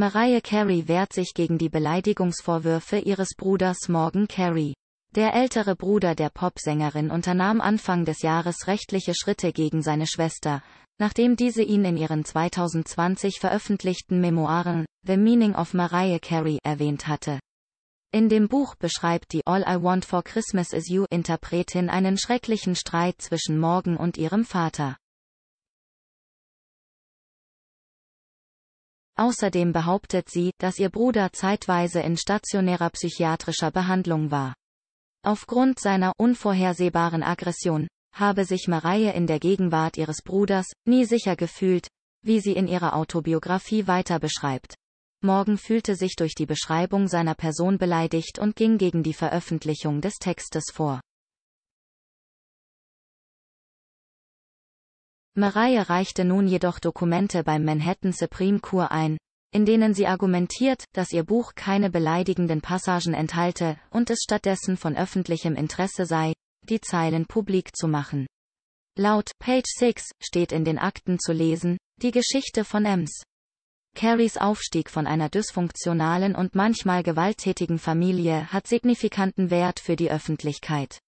Mariah Carey wehrt sich gegen die Beleidigungsvorwürfe ihres Bruders Morgan Carey. Der ältere Bruder der Popsängerin unternahm Anfang des Jahres rechtliche Schritte gegen seine Schwester, nachdem diese ihn in ihren 2020 veröffentlichten Memoiren The Meaning of Mariah Carey erwähnt hatte. In dem Buch beschreibt die All I Want for Christmas is You Interpretin einen schrecklichen Streit zwischen Morgan und ihrem Vater. Außerdem behauptet sie, dass ihr Bruder zeitweise in stationärer psychiatrischer Behandlung war. Aufgrund seiner unvorhersehbaren Aggression habe sich Mareie in der Gegenwart ihres Bruders nie sicher gefühlt, wie sie in ihrer Autobiografie weiter beschreibt. Morgan fühlte sich durch die Beschreibung seiner Person beleidigt und ging gegen die Veröffentlichung des Textes vor. Mariah reichte nun jedoch Dokumente beim Manhattan Supreme Court ein, in denen sie argumentiert, dass ihr Buch keine beleidigenden Passagen enthalte und es stattdessen von öffentlichem Interesse sei, die Zeilen publik zu machen. Laut Page 6 steht in den Akten zu lesen, die Geschichte von Ems. Carries Aufstieg von einer dysfunktionalen und manchmal gewalttätigen Familie hat signifikanten Wert für die Öffentlichkeit.